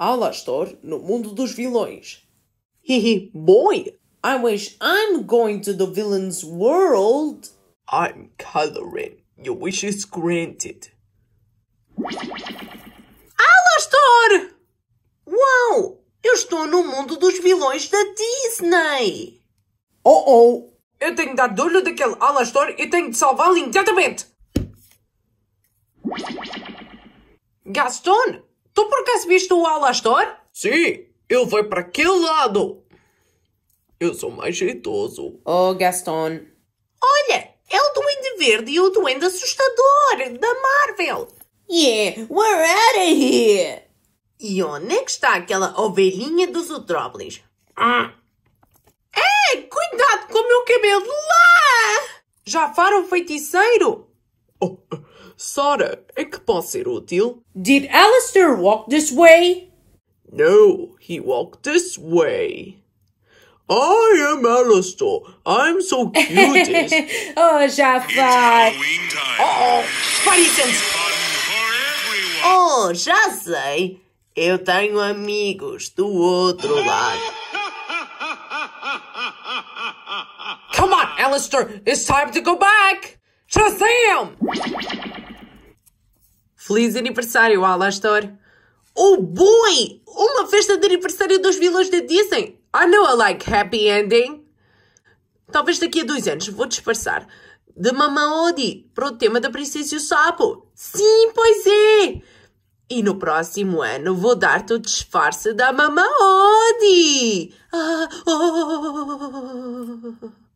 Alastor no mundo dos vilões. Hehe, boy! I wish I'm going to the villain's world. I'm coloring. Your wish is granted. Alastor! Uau! Eu estou no mundo dos vilões da Disney! Oh oh! Eu tenho de dar dor daquele Alastor e tenho de salvá-lo imediatamente! Gaston! Tu por acaso viste o Alastor? Sim, ele foi para aquele lado. Eu sou mais jeitoso. Oh, Gaston. Olha, é o Duende Verde e o Duende Assustador da Marvel. Yeah, we're out of here. E onde é que está aquela ovelhinha dos Utrópolis? Ah. É, cuidado com o meu cabelo lá! Já faram feiticeiro? Oh. Sara, ik pas hier Did Alistair walk this way? No, he walked this way. I am Alistair. I'm so cute. oh, Jafar. Uh-oh, Spartans. Oh, já sei. Eu tenho amigos do outro lado. Come on, Alistair. It's time to go back. Shazam! Feliz aniversário, Alastor! Oh boy! Uma festa de aniversário dos vilões da Disney! I know I like happy ending! Talvez daqui a dois anos vou disfarçar de Mama Odi para o tema da Princesa e o Sapo! Sim, pois é! E no próximo ano vou dar-te o disfarce da Mama Odi! Ah, oh.